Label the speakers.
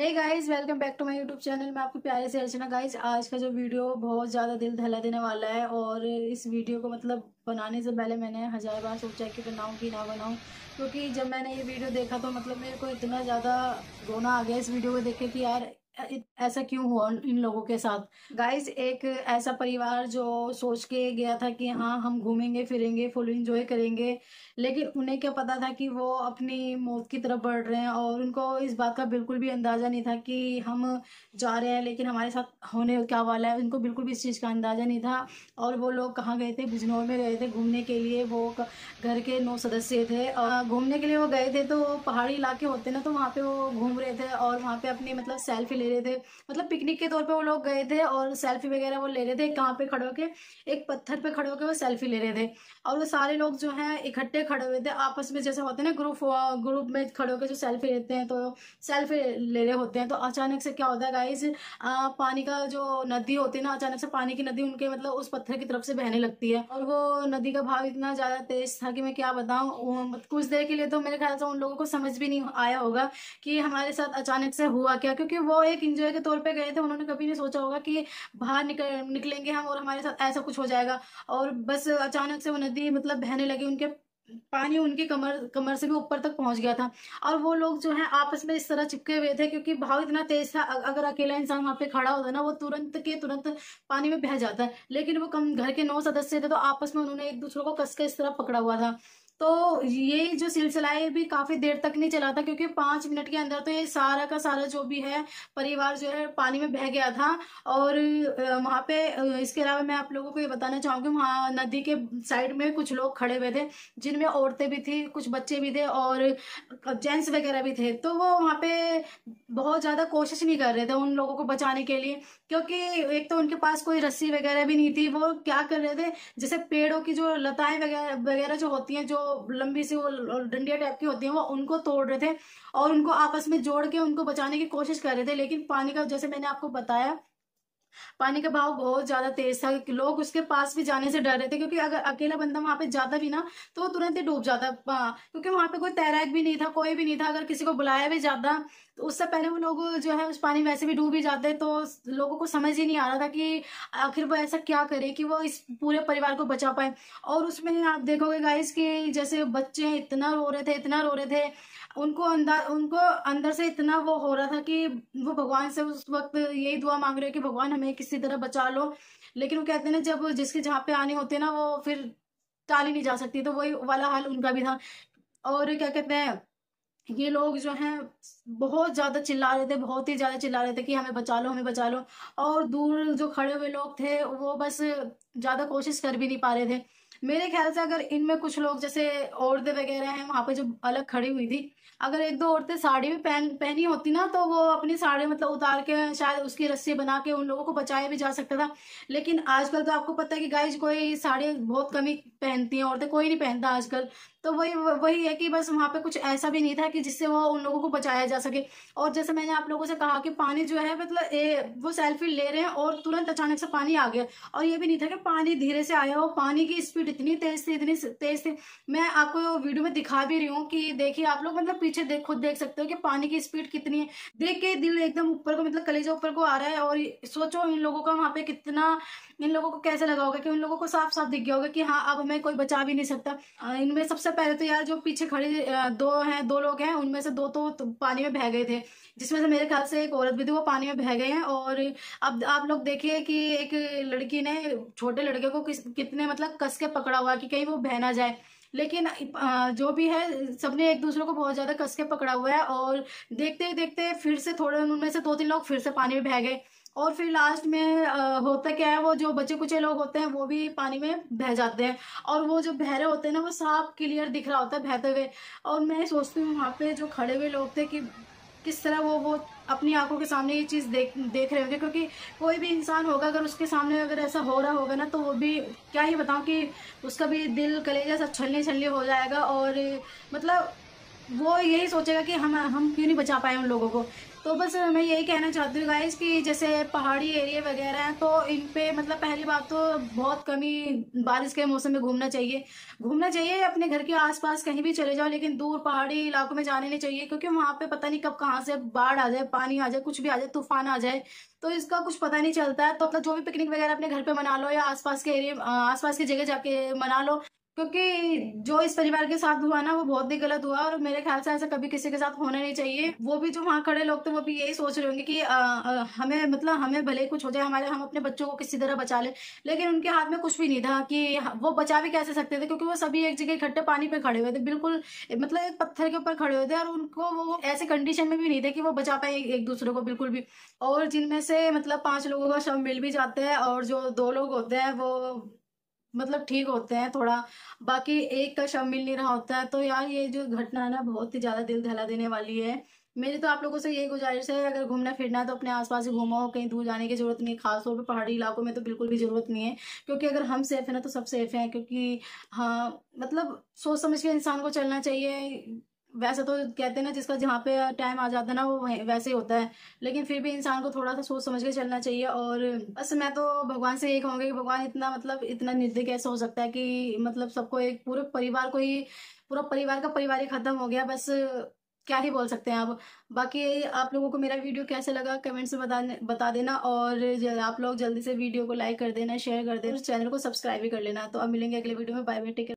Speaker 1: hey guys welcome back to my YouTube channel मैं आपको प्यारे से अर्चना गाइस आज का जो वीडियो बहुत ज़्यादा दिल दहला देने वाला है और इस वीडियो को मतलब बनाने से पहले मैंने हज़ार बार सोचा कि बनाऊं कि ना बनाऊं क्योंकि जब मैंने ये वीडियो देखा तो मतलब मेरे को इतना ज़्यादा रोना आ गया इस वीडियो को देखे कि यार ऐसा क्यों हुआ इन लोगों के साथ गाइस एक ऐसा परिवार जो सोच के गया था कि हाँ हम घूमेंगे फिरेंगे फुल इंजॉय करेंगे लेकिन उन्हें क्या पता था कि वो अपनी मौत की तरफ बढ़ रहे हैं और उनको इस बात का बिल्कुल भी अंदाज़ा नहीं था कि हम जा रहे हैं लेकिन हमारे साथ होने क्या वाला है उनको बिल्कुल भी इस चीज़ का अंदाज़ा नहीं था और वो लोग कहाँ गए थे बिजनौर में गए थे घूमने के लिए वो घर के नौ सदस्य थे और घूमने के लिए वो गए थे तो पहाड़ी इलाके होते ना तो वहाँ पे वो घूम रहे थे और वहाँ पे अपनी मतलब सेल्फी ले रहे थे मतलब पिकनिक के तौर पे वो लोग गए थे और सेल्फी वगैरह वो ले रहे थे कहाँ पे खड़े होके एक पत्थर पे खड़े होके वो सेल्फी ले रहे थे और वो सारे लोग जो हैं इकट्ठे खड़े हुए थे आपस में जैसे होते हैं ना ग्रुप ग्रुप में खड़े होकर जो सेल्फी लेते हैं तो सेल्फी ले रहे होते हैं तो अचानक से क्या होता है गाइज पानी का जो नदी होती है ना अचानक से पानी की नदी उनके मतलब उस पत्थर की तरफ से बहने लगती है और वो नदी का भाव इतना ज़्यादा तेज था कि मैं क्या बताऊँ कुछ देर के लिए तो मेरे ख्याल से उन लोगों को समझ भी नहीं आया होगा कि हमारे साथ अचानक से हुआ क्या क्योंकि वो एक इंजॉय के तौर पे गए थे उन्होंने कभी नहीं सोचा होगा कि बाहर निकल निकलेंगे हम और हमारे साथ ऐसा कुछ हो जाएगा और बस अचानक से वो नदी मतलब बहने लगी उनके पानी उनके कमर कमर से भी ऊपर तक पहुंच गया था और वो लोग जो है आपस में इस तरह चिपके हुए थे क्योंकि भाव इतना तेज था अगर अकेला इंसान वहां पे खड़ा होता ना वो तुरंत के तुरंत पानी में बह जाता है लेकिन वो कम घर के नौ सदस्य थे तो आपस में उन्होंने एक दूसरे को कसकर इस तरह पकड़ा हुआ था तो ये जो सिलसिला है भी काफ़ी देर तक नहीं चला था क्योंकि पाँच मिनट के अंदर तो ये सारा का सारा जो भी है परिवार जो है पानी में बह गया था और वहाँ पे इसके अलावा मैं आप लोगों को ये बताना चाहूँगी वहाँ नदी के साइड में कुछ लोग खड़े हुए थे जिनमें औरतें भी थी कुछ बच्चे भी थे और जेंट्स वगैरह भी थे तो वो वहाँ पे बहुत ज़्यादा कोशिश नहीं कर रहे थे उन लोगों को बचाने के लिए क्योंकि एक तो उनके पास कोई रस्सी वगैरह भी नहीं थी वो क्या कर रहे थे जैसे पेड़ों की जो लताएं वगैरह वगैरह जो होती हैं जो लंबी सी वो डंडिया टाइप की होती हैं वो उनको तोड़ रहे थे और उनको आपस में जोड़ के उनको बचाने की कोशिश कर रहे थे लेकिन पानी का जैसे मैंने आपको बताया पानी का बहाव बहुत ज्यादा तेज था लोग उसके पास भी जाने से डर रहे थे क्योंकि अगर अकेला बंदा वहां पे जाता भी ना तो तुरंत ही डूब जाता हाँ, क्योंकि वहां पे कोई तैराक भी नहीं था कोई भी नहीं था अगर किसी को बुलाया भी जाता तो उससे पहले वो लोग जो है उस पानी वैसे भी डूब ही जाते तो लोगों को समझ ही नहीं आ रहा था कि आखिर वो ऐसा क्या करे कि वो इस पूरे परिवार को बचा पाए और उसमें आप देखोगे गाइस कि जैसे बच्चे इतना रो रहे थे इतना रो रहे थे उनको अंदर उनको अंदर से इतना वो हो रहा था कि वो भगवान से उस वक्त यही दुआ मांग रहे हो कि भगवान हमें किसी तरह बचा लो लेकिन वो कहते हैं ना जब जिसके जहाँ पे आने होते हैं ना वो फिर टाली नहीं जा सकती तो वही वाला हाल उनका भी था और क्या कहते हैं ये लोग जो हैं बहुत ज़्यादा चिल्ला रहे थे बहुत ही ज़्यादा चिल्ला रहे थे कि हमें बचा लो हमें बचा लो और दूर जो खड़े हुए लोग थे वो बस ज़्यादा कोशिश कर भी नहीं पा रहे थे मेरे ख्याल से अगर इनमें कुछ लोग जैसे औरतें वगैरह हैं वहाँ पे जो अलग खड़ी हुई थी अगर एक दो औरतें साड़ी भी पहन पहनी होती ना तो वो अपनी साड़ी मतलब उतार के शायद उसकी रस्सी बना के उन लोगों को बचाया भी जा सकता था लेकिन आजकल तो आपको पता है कि गाइज कोई साड़ी बहुत कमी पहनती हैं औरतें कोई नहीं पहनता आजकल तो वही वही है कि बस वहाँ पे कुछ ऐसा भी नहीं था कि जिससे वो उन लोगों को बचाया जा सके और जैसे मैंने आप लोगों से कहा कि पानी जो है मतलब वो सेल्फी ले रहे हैं और तुरंत अचानक से पानी आ गया और ये भी नहीं था कि पानी धीरे से आया हो पानी की स्पीड इतनी तेज थी इतनी तेज थी मैं आपको वीडियो में दिखा भी रही हूँ कि देखिए आप लोग मतलब पीछे देख खुद देख सकते हो कि पानी की स्पीड कितनी है देख के दिल एकदम ऊपर को मतलब कलेजा ऊपर को आ रहा है और सोचो इन लोगों का वहाँ पे कितना इन लोगों को कैसे लगा होगा कि उन लोगों को साफ साफ दिख गया होगा कि हाँ अब हमें कोई बचा भी नहीं सकता इनमें सबसे सबसे पहले तो यार जो पीछे खड़े दो हैं दो लोग हैं उनमें से दो तो, तो, पानी में बह गए थे जिसमें से मेरे ख्याल से एक औरत भी थी वो पानी में बह गए हैं और अब आप लोग देखिए कि एक लड़की ने छोटे लड़के को किस कितने मतलब कस के पकड़ा हुआ कि कहीं वो बह ना जाए लेकिन जो भी है सबने एक दूसरे को बहुत ज़्यादा कस के पकड़ा हुआ है और देखते ही देखते फिर से थोड़े उनमें से दो तीन लोग फिर से पानी में बह गए और फिर लास्ट में होता क्या है वो जो बचे कुचे लोग होते हैं वो भी पानी में बह जाते हैं और वो जो बहरे होते हैं ना वो साफ क्लियर दिख रहा होता है बहते हुए और मैं सोचती हूँ वहाँ पे जो खड़े हुए लोग थे कि किस तरह वो वो अपनी आंखों के सामने ये चीज़ देख देख रहे होंगे क्योंकि कोई भी इंसान होगा अगर उसके सामने अगर ऐसा हो रहा होगा ना तो वो भी क्या ही बताऊँ कि उसका भी दिल कलेजा सब छलने छलने हो जाएगा और मतलब वो यही सोचेगा कि हम हम क्यों नहीं बचा पाए उन लोगों को तो बस मैं यही कहना चाहती हूँ गाइज कि जैसे पहाड़ी एरिया वगैरह हैं तो इन पे मतलब पहली बात तो बहुत कमी बारिश के मौसम में घूमना चाहिए घूमना चाहिए अपने घर के आसपास कहीं भी चले जाओ लेकिन दूर पहाड़ी इलाकों में जाने नहीं चाहिए क्योंकि वहाँ पे पता नहीं कब कहाँ से बाढ़ आ जाए पानी आ जाए कुछ भी आ जाए तूफान आ जाए तो इसका कुछ पता नहीं चलता है तो अपना जो भी पिकनिक वगैरह अपने घर पर मना लो या आस के एरिए आस की जगह जाके मना लो क्योंकि जो इस परिवार के साथ हुआ ना वो बहुत ही गलत हुआ और मेरे ख्याल से ऐसा कभी किसी के साथ होना नहीं चाहिए वो भी जो वहाँ खड़े लोग थे वो भी यही सोच रहे होंगे कि आ, आ, हमें मतलब हमें भले कुछ हो जाए हमारे हम अपने बच्चों को किसी तरह बचा ले, लेकिन उनके हाथ में कुछ भी नहीं था कि वो बचा भी कैसे सकते थे क्योंकि वो सभी एक जगह इकट्ठे पानी पे खड़े हुए थे बिल्कुल मतलब एक पत्थर के ऊपर खड़े हुए थे और उनको वो ऐसे कंडीशन में भी नहीं थे कि वो बचा पाए एक दूसरे को बिल्कुल भी और जिनमें से मतलब पांच लोगों का शव मिल भी जाते हैं और जो दो लोग होते हैं वो मतलब ठीक होते हैं थोड़ा बाकी एक का शव मिल नहीं रहा होता है तो यार ये जो घटना है ना बहुत ही ज़्यादा दिल दहला देने वाली है मेरी तो आप लोगों से यही गुजारिश है अगर घूमना फिरना है तो अपने आसपास ही घूमो कहीं दूर जाने की जरूरत नहीं है खासतौर पर पहाड़ी इलाकों में तो बिल्कुल भी जरूरत नहीं है क्योंकि अगर हम सेफ हैं ना तो सब सेफ हैं क्योंकि हाँ मतलब सोच समझ के इंसान को चलना चाहिए वैसे तो कहते हैं ना जिसका जहाँ पे टाइम आ जाता है ना वो वैसे ही होता है लेकिन फिर भी इंसान को थोड़ा सा सोच समझ के चलना चाहिए और बस मैं तो भगवान से यही कहूँगी कि भगवान इतना मतलब इतना निर्दय कैसे हो सकता है कि मतलब सबको एक पूरे परिवार को ही पूरा परिवार का परिवार ही खत्म हो गया बस क्या ही बोल सकते हैं आप बाकी आप लोगों को मेरा वीडियो कैसे लगा कमेंट्स में बता बता देना और आप लोग जल्दी से वीडियो को लाइक कर देना शेयर कर देना चैनल को सब्सक्राइब भी कर लेना तो अब मिलेंगे अगले वीडियो में बाय बाय टेक